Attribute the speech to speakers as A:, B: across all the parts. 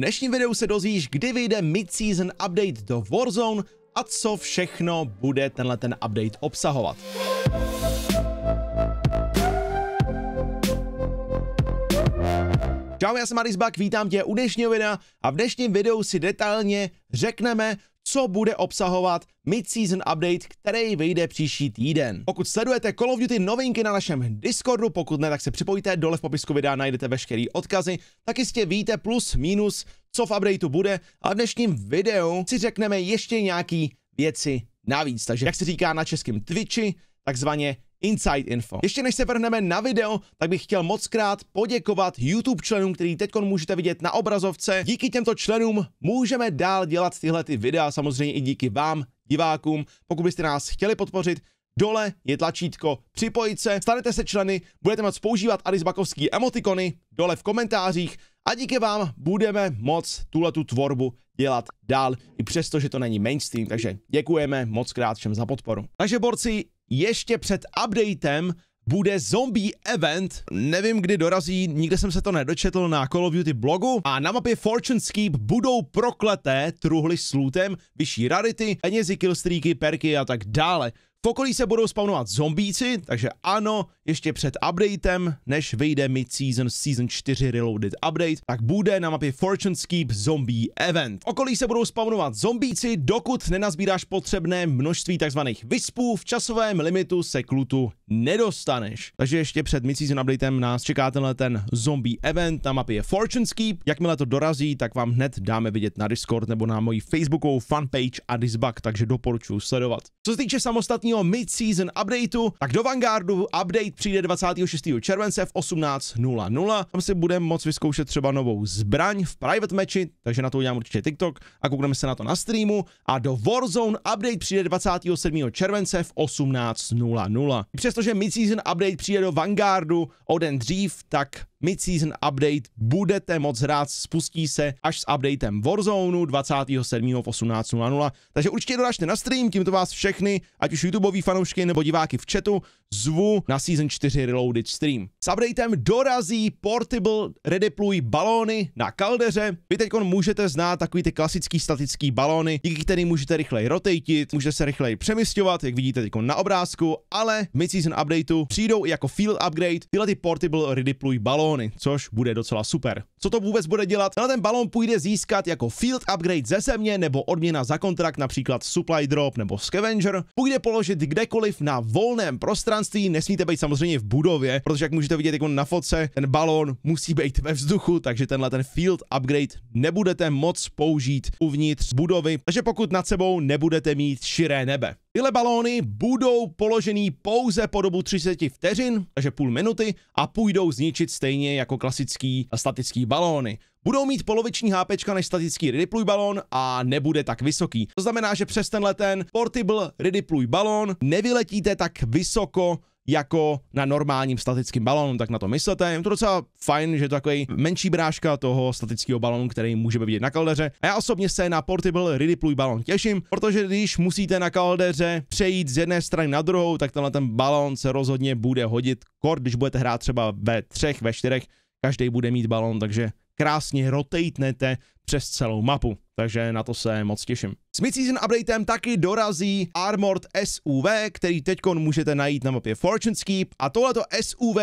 A: V dnešním videu se dozvíš, kdy vyjde mid-season update do Warzone a co všechno bude tenhle ten update obsahovat. Čau, já jsem Marisbak, Bak, vítám tě u dnešního videa a v dnešním videu si detailně řekneme, co bude obsahovat mid-season update, který vyjde příští týden. Pokud sledujete Call of Duty novinky na našem Discordu, pokud ne, tak se připojte, dole v popisku videa najdete veškerý odkazy, tak jistě víte plus, minus, co v updateu bude a v dnešním videu si řekneme ještě nějaký věci navíc. Takže jak se říká na českém Twitchi, takzvaně Inside Info. Ještě než se vrhneme na video, tak bych chtěl moc krát poděkovat YouTube členům, který teď můžete vidět na obrazovce. Díky těmto členům můžeme dál dělat tyhle ty videa, samozřejmě i díky vám, divákům. Pokud byste nás chtěli podpořit, dole je tlačítko připojit se, stanete se členy, budete moc používat Aris Bakovský emotikony dole v komentářích a díky vám budeme moc tuhle tu tvorbu dělat dál, i přesto, že to není mainstream, takže děkujeme moc krát všem za podporu. Takže borci, ještě před updatem bude zombie event, nevím kdy dorazí, nikde jsem se to nedočetl na Call of Duty blogu a na mapě Fortune Keep budou prokleté truhly s lootem, vyšší rarity, penězi, killstreaky, perky a tak dále. V okolí se budou spawnovat zombíci, takže ano, ještě před updatem, než vyjde mid-season season 4 Reloaded update, tak bude na mapě Fortune's Keep zombie event. okolí se budou spawnovat zombíci, dokud nenazbíráš potřebné množství takzvaných vyspů, v časovém limitu se k lutu nedostaneš. Takže ještě před mid-season updatem nás čeká tenhle ten zombie event na mapě Fortune's Keep. Jakmile to dorazí, tak vám hned dáme vidět na Discord nebo na mojí Facebookovou fanpage a Disbug, takže doporučuji sledovat. Co se týče samostatného mid-season updateu, tak do Vanguardu update přijde 26. července v 18.00. Tam si budeme moc vyzkoušet třeba novou zbraň v private matchi, takže na to udělám určitě TikTok a koukneme se na to na streamu. A do Warzone update přijde 27. července v 18.00. Přestože mid-season update přijde do Vanguardu o den dřív, tak mid-season update budete moc hrát, spustí se až s updatem Warzone 27. v 18.00. Takže určitě doražte na stream, tímto vás všechny, ať už YouTubeoví fanoušky nebo diváky v chatu, zvu na Season 4 Reloaded stream. S updatem dorazí Portable Redeploy balóny na kaldeře. Vy teď můžete znát takový ty klasický statický balóny, díky kterým můžete rychleji rotatit, můžete se rychleji přemysťovat, jak vidíte teď na obrázku, ale mid-season updateu přijdou i jako field upgrade tyhle ty Portable Redeploy balóny balóny, což bude docela super. Co to vůbec bude dělat? Na ten balón půjde získat jako field upgrade ze země nebo odměna za kontrakt, například supply drop nebo scavenger. Půjde položit kdekoliv na volném prostranství, nesmíte být samozřejmě v budově, protože jak můžete vidět jako na fotce, ten balón musí být ve vzduchu, takže tenhle ten field upgrade nebudete moc použít uvnitř budovy, takže pokud nad sebou nebudete mít širé nebe. Tyhle balóny budou položený pouze po dobu 30 vteřin, takže půl minuty a půjdou zničit stejně stejně jako klasický statický balóny. Budou mít poloviční HP než statický redeploy balon a nebude tak vysoký. To znamená, že přes tenhle ten portable redeploy balon nevyletíte tak vysoko jako na normálním statickém balonu, tak na to myslete. Je to docela fajn, že je to takový menší bráška toho statického balonu, který můžeme vidět na kaldeře. A já osobně se na Portable Redeploy balon těším, protože když musíte na kaldeře přejít z jedné strany na druhou, tak tenhle ten balon se rozhodně bude hodit kor, když budete hrát třeba ve třech, ve čtyřech, každý bude mít balon, takže krásně rotatenete přes celou mapu. Takže na to se moc těším. S mid-season updatem taky dorazí Armored SUV, který teď můžete najít na mapě Fortune's Keep a tohleto SUV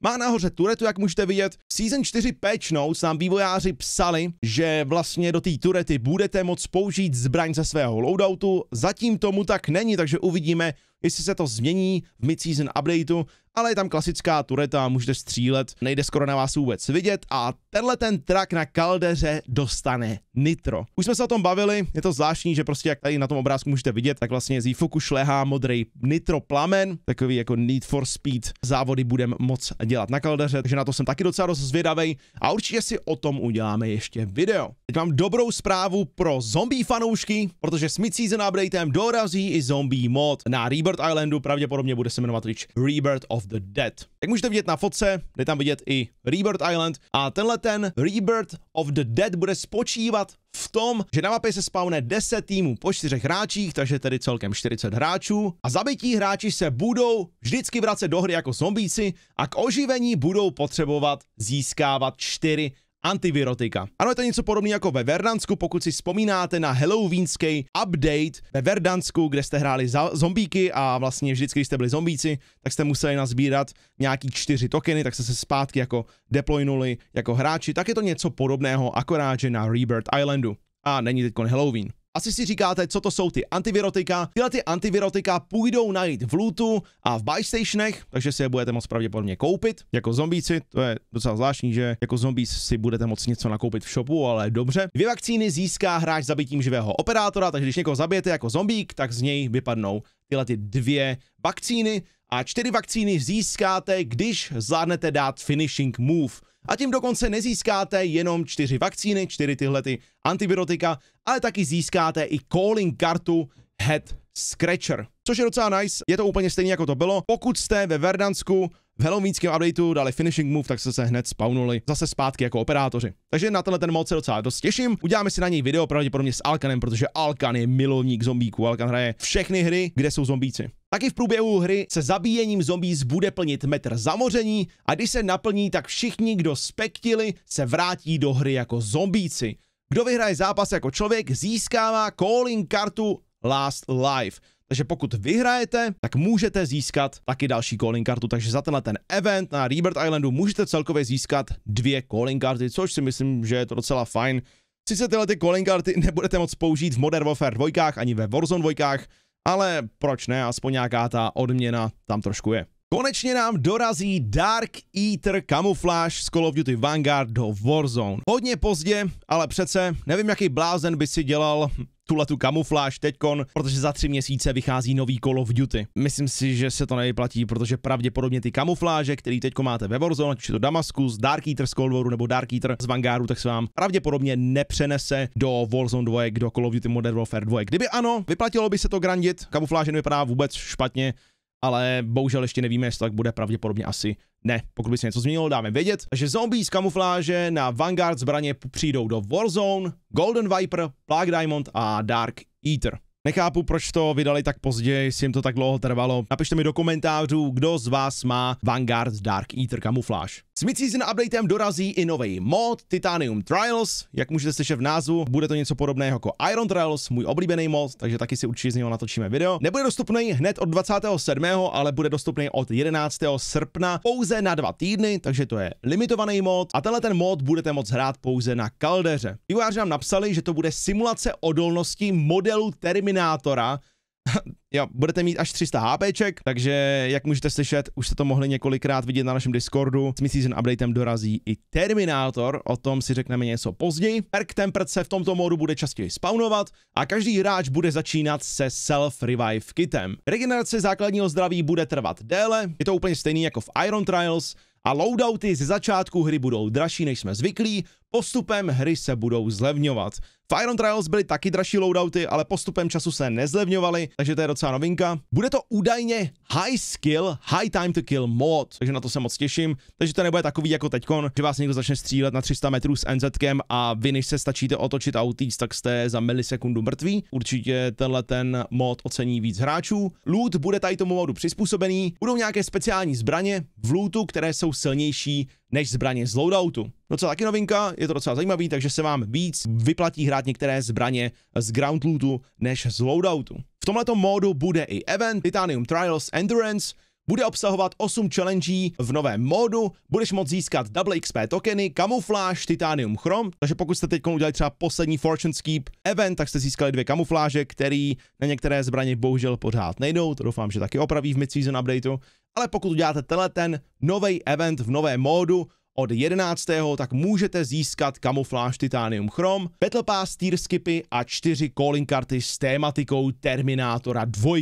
A: má nahoře turetu, jak můžete vidět. V Season 4 patch notes nám vývojáři psali, že vlastně do té turety budete moc použít zbraň ze svého loadoutu, zatím tomu tak není, takže uvidíme, jestli se to změní v mid-season updateu, ale je tam klasická tureta, můžete střílet, nejde skoro na vás vůbec vidět a tenhle ten trak na kaldeře dostane nitro. Už jsme se o tom bavili, je to zvláštní, že prostě jak tady na tom obrázku můžete vidět, tak vlastně z výfoku šlehá modrý nitro plamen, takový jako Need for Speed závody budem moc dělat na kaldeře, takže na to jsem taky docela dost zvědavej a určitě si o tom uděláme ještě video. Teď mám dobrou zprávu pro zombie fanoušky, protože s mid-season updatem dorazí i zombie mod na Rebirth Rebirth Islandu pravděpodobně bude se jmenovat Rich Rebirth of the Dead. Jak můžete vidět na fotce, jde tam vidět i Rebirth Island a tenhle ten Rebirth of the Dead bude spočívat v tom, že na mapě se spawne 10 týmů po 4 hráčích, takže tedy celkem 40 hráčů a zabití hráči se budou vždycky vracet do hry jako zombíci a k oživení budou potřebovat získávat 4 antivirotika. Ano, je to něco podobného jako ve Verdansku, pokud si vzpomínáte na halloweenský update ve Verdansku, kde jste hráli za zombíky a vlastně vždycky, když jste byli zombíci, tak jste museli nazbírat nějaký čtyři tokeny, tak jste se zpátky jako deploynuli jako hráči, tak je to něco podobného, akorát že na Rebirth Islandu. A není teď Halloween. Asi si říkáte, co to jsou ty antivirotika. Tyhle ty antivirotika půjdou najít v lootu a v buy stationech, takže si je budete moc pravděpodobně koupit. Jako zombíci, to je docela zvláštní, že jako zombíci si budete moc něco nakoupit v shopu, ale dobře. Dvě vakcíny získá hráč zabitím živého operátora, takže když někoho zabijete jako zombík, tak z něj vypadnou tyhle ty dvě vakcíny a čtyři vakcíny získáte, když zvládnete dát finishing move. A tím dokonce nezískáte jenom čtyři vakcíny, čtyři tyhle ty antibiotika, ale taky získáte i calling kartu Head Scratcher. Což je docela nice, je to úplně stejně jako to bylo. Pokud jste ve Verdansku v halloweenském updateu dali finishing move, tak se se hned spawnuli zase zpátky jako operátoři. Takže na tenhle ten mod se docela dost těším. Uděláme si na něj video pravděpodobně s Alkanem, protože Alkan je milovník zombíků. Alkan hraje všechny hry, kde jsou zombíci. Taky v průběhu hry se zabíjením zombíz bude plnit metr zamoření a když se naplní, tak všichni, kdo spektili, se vrátí do hry jako zombíci. Kdo vyhraje zápas jako člověk, získává calling kartu Last Life. Takže pokud vyhrajete, tak můžete získat taky další calling kartu. Takže za tenhle ten event na Rebirth Islandu můžete celkově získat dvě calling karty, což si myslím, že je to docela fajn. Sice tyhle ty calling karty nebudete moc použít v Modern Warfare 2 ani ve Warzone 2, ale proč ne, aspoň nějaká ta odměna tam trošku je. Konečně nám dorazí Dark Eater kamufláž z Call of Duty Vanguard do Warzone. Hodně pozdě, ale přece nevím, jaký blázen by si dělal tuhle tu kamufláž teďkon, protože za tři měsíce vychází nový Call of Duty. Myslím si, že se to nevyplatí, protože pravděpodobně ty kamufláže, který teď máte ve Warzone, ať už je to Damaskus, Dark Eater z Cold Waru nebo Dark Eater z Vanguardu, tak se vám pravděpodobně nepřenese do Warzone 2, do Call of Duty Modern Warfare 2. Kdyby ano, vyplatilo by se to grandit, kamufláže nevypadá vůbec špatně, ale bohužel ještě nevíme, jestli tak bude, pravděpodobně asi ne. Pokud by se něco změnilo, dáme vědět. Takže zombie z kamufláže na Vanguard zbraně přijdou do Warzone, Golden Viper, Black Diamond a Dark Eater. Nechápu, proč to vydali tak pozdě, jestli jim to tak dlouho trvalo. Napište mi do komentářů, kdo z vás má Vanguard Dark Eater kamufláž. S mid-season updatem dorazí i nový mod Titanium Trials. Jak můžete slyšet v názvu, bude to něco podobného jako Iron Trials, můj oblíbený mod, takže taky si určitě z něho natočíme video. Nebude dostupný hned od 27., ale bude dostupný od 11. srpna pouze na dva týdny, takže to je limitovaný mod. A tenhle ten mod budete moc hrát pouze na kaldeře. Vývojáři nám napsali, že to bude simulace odolnosti modelu Terminator Terminátora, jo, budete mít až 300 HPček, takže jak můžete slyšet, už jste to mohli několikrát vidět na našem Discordu. S mid-season updatem dorazí i Terminátor, o tom si řekneme něco později. Perk Tempered se v tomto módu bude častěji spawnovat a každý hráč bude začínat se self-revive kitem. Regenerace základního zdraví bude trvat déle, je to úplně stejný jako v Iron Trials, a loadouty ze začátku hry budou dražší, než jsme zvyklí, Postupem hry se budou zlevňovat. V Iron Trials byly taky dražší loadouty, ale postupem času se nezlevňovaly, takže to je docela novinka. Bude to údajně High Skill, High Time to Kill mod, takže na to se moc těším. Takže to nebude takový jako teďkon, že vás někdo začne střílet na 300 metrů s NZkem a vy než se stačíte otočit a utíct, tak jste za milisekundu mrtví. Určitě tenhle ten mod ocení víc hráčů. Loot bude tady tomu modu přizpůsobený. Budou nějaké speciální zbraně v lootu, které jsou silnější než zbraně z loadoutu. Docela no taky novinka, je to docela zajímavý, takže se vám víc vyplatí hrát některé zbraně z ground lootu než z loadoutu. V tomto módu bude i event Titanium Trials Endurance, bude obsahovat 8 challenge v novém módu, budeš moct získat double XP tokeny, kamufláž, titanium chrom, takže pokud jste teď udělali třeba poslední Fortune Skip event, tak jste získali dvě kamufláže, které na některé zbraně bohužel pořád nejdou, to doufám, že taky opraví v mid-season updateu, ale pokud uděláte tenhle ten nový event v novém módu od 11. tak můžete získat kamufláž Titanium Chrome, Battle Pass, tier skipy a čtyři calling karty s tématikou Terminátora 2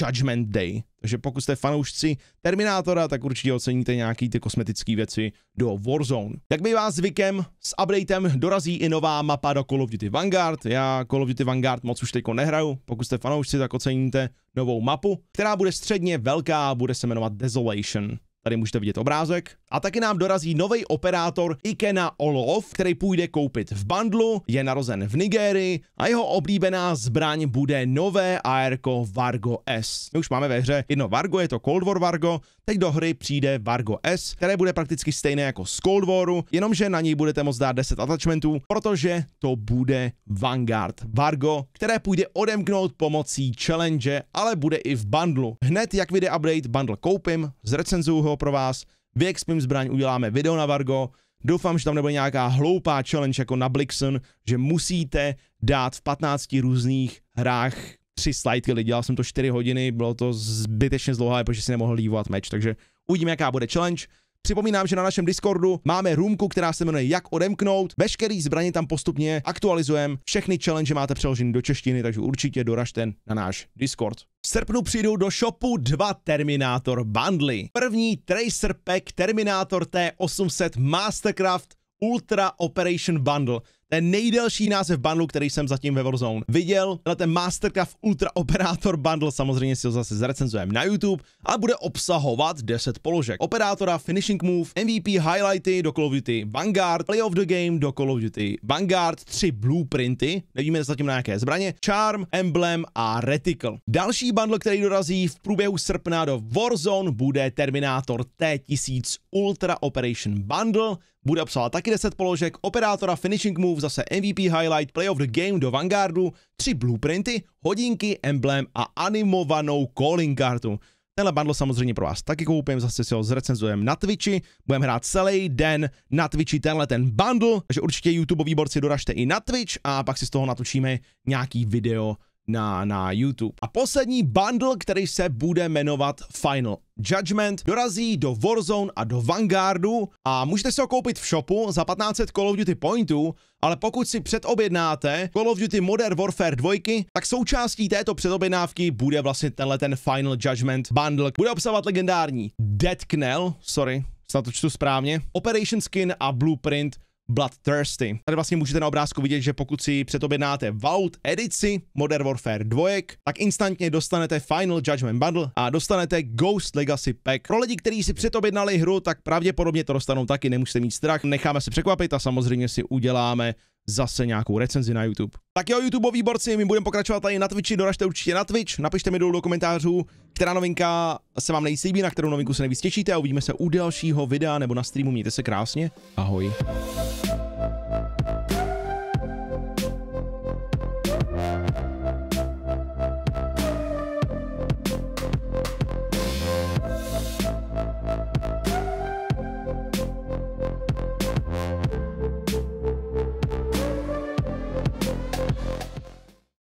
A: Judgment Day. Takže pokud jste fanoušci Terminátora, tak určitě oceníte nějaký ty kosmetické věci do Warzone. Jak bývá zvykem, s updatem dorazí i nová mapa do Call of Duty Vanguard. Já Call of Duty Vanguard moc už teďko nehraju. Pokud jste fanoušci, tak oceníte novou mapu, která bude středně velká a bude se jmenovat Desolation. Tady můžete vidět obrázek. A taky nám dorazí nový operátor Ikena Olof, který půjde koupit v bandlu, je narozen v Nigérii a jeho oblíbená zbraň bude nové ARK Vargo S. My už máme ve hře jedno Vargo, je to Cold War Vargo, teď do hry přijde Vargo S, které bude prakticky stejné jako z Cold Waru, jenomže na něj budete moct dát 10 attachmentů, protože to bude Vanguard Vargo, které půjde odemknout pomocí challenge, ale bude i v bundlu. Hned jak vyjde update, bundle koupím, zrecenzuju ho, pro vás. Vyexpím zbraň, uděláme video na Vargo. Doufám, že tam nebude nějaká hloupá challenge jako na Blixen, že musíte dát v 15 různých hrách tři slidekily. Dělal jsem to 4 hodiny, bylo to zbytečně zdlouhavé, protože si nemohl lívovat meč, takže uvidíme, jaká bude challenge. Připomínám, že na našem Discordu máme roomku, která se jmenuje Jak odemknout. Veškerý zbraně tam postupně aktualizujeme. Všechny challenge máte přeložený do češtiny, takže určitě doražte na náš Discord. V srpnu přijdou do shopu dva Terminator bundly. První Tracer Pack Terminator T800 Mastercraft Ultra Operation Bundle ten nejdelší název bundlu, který jsem zatím ve Warzone viděl, tenhle ten Mastercraft Ultra Operator Bundle, samozřejmě si ho zase zrecenzujeme na YouTube a bude obsahovat 10 položek. Operátora, Finishing Move, MVP Highlighty do Call of Duty Vanguard, Play of the Game do Call of Duty Vanguard, 3 Blueprinty, nevíme zatím na jaké zbraně, Charm, Emblem a Reticle. Další bundle, který dorazí v průběhu srpna do Warzone, bude Terminator T1000 Ultra Operation Bundle, bude obsahovat taky 10 položek, operátora, Finishing Move, move, zase MVP highlight, play of the game do Vanguardu, tři blueprinty, hodinky, emblém a animovanou calling kartu. Tenhle bundle samozřejmě pro vás taky koupím, zase si ho zrecenzujeme na Twitchi, budeme hrát celý den na Twitchi tenhle ten bundle, takže určitě YouTubeoví výborci doražte i na Twitch a pak si z toho natočíme nějaký video na, na YouTube. A poslední bundle, který se bude jmenovat Final Judgment, dorazí do Warzone a do Vanguardu a můžete si ho koupit v shopu za 1500 Call of Duty pointů, ale pokud si předobjednáte Call of Duty Modern Warfare 2, tak součástí této předobjednávky bude vlastně tenhle ten Final Judgment bundle. Bude obsahovat legendární Dead Knell, sorry, snad to čtu správně, Operation Skin a Blueprint Bloodthirsty. Tady vlastně můžete na obrázku vidět, že pokud si předobjednáte Vault edici Modern Warfare 2, tak instantně dostanete Final Judgment Bundle a dostanete Ghost Legacy Pack. Pro lidi, kteří si předobjednali hru, tak pravděpodobně to dostanou taky, nemusíte mít strach. Necháme se překvapit a samozřejmě si uděláme zase nějakou recenzi na YouTube. Tak jo, YouTube výborci, my budeme pokračovat tady na Twitchi, doražte určitě na Twitch, napište mi dolů do komentářů, která novinka se vám nejslíbí, na kterou novinku se nejvíc těšíte a uvidíme se u dalšího videa nebo na streamu, mějte se krásně, ahoj.